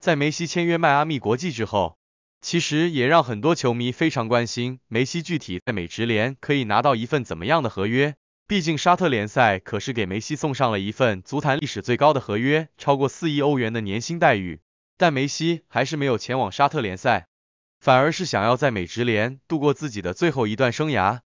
在梅西签约迈阿密国际之后，其实也让很多球迷非常关心梅西具体在美职联可以拿到一份怎么样的合约。毕竟沙特联赛可是给梅西送上了一份足坛历史最高的合约，超过四亿欧元的年薪待遇。但梅西还是没有前往沙特联赛，反而是想要在美职联度过自己的最后一段生涯，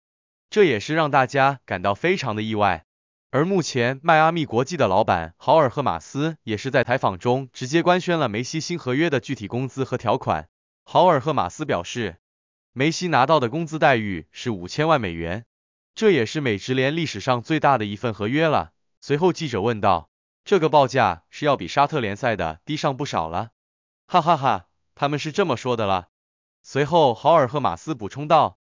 这也是让大家感到非常的意外。而目前迈阿密国际的老板豪尔赫马斯也是在采访中直接官宣了梅西新合约的具体工资和条款。豪尔赫马斯表示，梅西拿到的工资待遇是五千万美元，这也是美职联历史上最大的一份合约了。随后记者问道：“这个报价是要比沙特联赛的低上不少了？”哈哈哈，他们是这么说的了。随后豪尔赫马斯补充道：“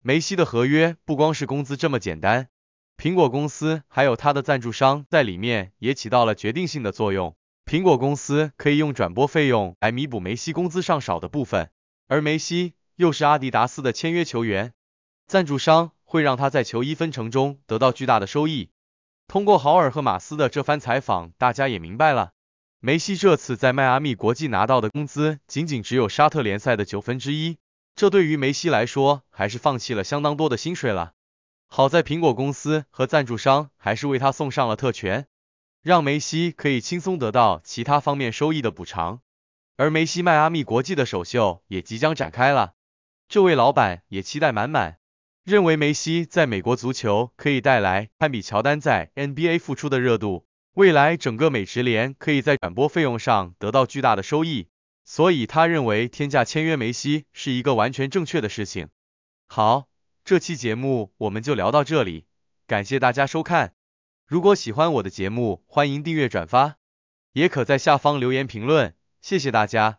梅西的合约不光是工资这么简单。”苹果公司还有他的赞助商在里面也起到了决定性的作用。苹果公司可以用转播费用来弥补梅西工资上少的部分，而梅西又是阿迪达斯的签约球员，赞助商会让他在球衣分成中得到巨大的收益。通过豪尔和马斯的这番采访，大家也明白了，梅西这次在迈阿密国际拿到的工资仅仅只有沙特联赛的九分之一，这对于梅西来说还是放弃了相当多的薪水了。好在苹果公司和赞助商还是为他送上了特权，让梅西可以轻松得到其他方面收益的补偿。而梅西迈阿密国际的首秀也即将展开了，这位老板也期待满满，认为梅西在美国足球可以带来堪比乔丹在 NBA 付出的热度，未来整个美职联可以在转播费用上得到巨大的收益，所以他认为天价签约梅西是一个完全正确的事情。好。这期节目我们就聊到这里，感谢大家收看。如果喜欢我的节目，欢迎订阅转发，也可在下方留言评论，谢谢大家。